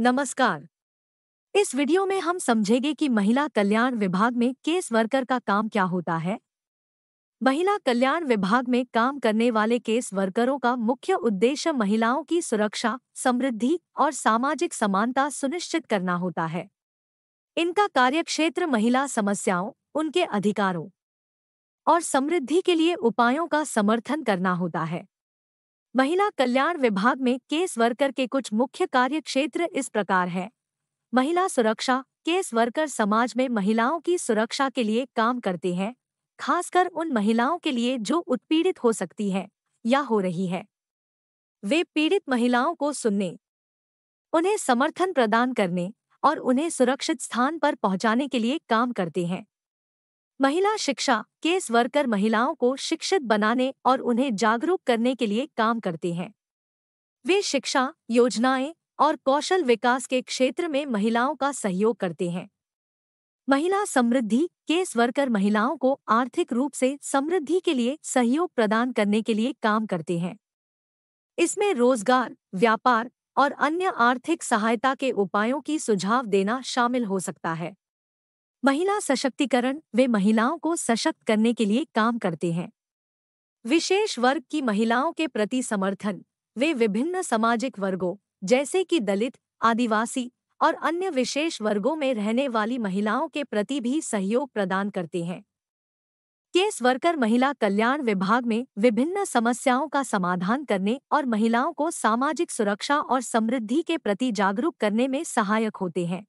नमस्कार इस वीडियो में हम समझेंगे कि महिला कल्याण विभाग में केस वर्कर का काम क्या होता है महिला कल्याण विभाग में काम करने वाले केस वर्करों का मुख्य उद्देश्य महिलाओं की सुरक्षा समृद्धि और सामाजिक समानता सुनिश्चित करना होता है इनका कार्यक्षेत्र महिला समस्याओं उनके अधिकारों और समृद्धि के लिए उपायों का समर्थन करना होता है महिला कल्याण विभाग में केस वर्कर के कुछ मुख्य कार्य क्षेत्र इस प्रकार है महिला सुरक्षा केस वर्कर समाज में महिलाओं की सुरक्षा के लिए काम करते हैं खासकर उन महिलाओं के लिए जो उत्पीड़ित हो सकती है या हो रही है वे पीड़ित महिलाओं को सुनने उन्हें समर्थन प्रदान करने और उन्हें सुरक्षित स्थान पर पहुंचाने के लिए काम करते हैं महिला शिक्षा केस वर्कर महिलाओं को शिक्षित बनाने और उन्हें जागरूक करने के लिए काम करती हैं वे शिक्षा योजनाएं और कौशल विकास के क्षेत्र में महिलाओं का सहयोग करते हैं महिला समृद्धि केस वर्कर महिलाओं को आर्थिक रूप से समृद्धि के लिए सहयोग प्रदान करने के लिए काम करते हैं इसमें रोजगार व्यापार और अन्य आर्थिक सहायता के उपायों की सुझाव देना शामिल हो सकता है महिला सशक्तिकरण वे महिलाओं को सशक्त करने के लिए काम करते हैं विशेष वर्ग की महिलाओं के प्रति समर्थन वे विभिन्न सामाजिक वर्गों जैसे कि दलित आदिवासी और अन्य विशेष वर्गों में रहने वाली महिलाओं के प्रति भी सहयोग प्रदान करते हैं केस वर्कर महिला कल्याण विभाग में विभिन्न समस्याओं का समाधान करने और महिलाओं को सामाजिक सुरक्षा और समृद्धि के प्रति जागरूक करने में सहायक होते हैं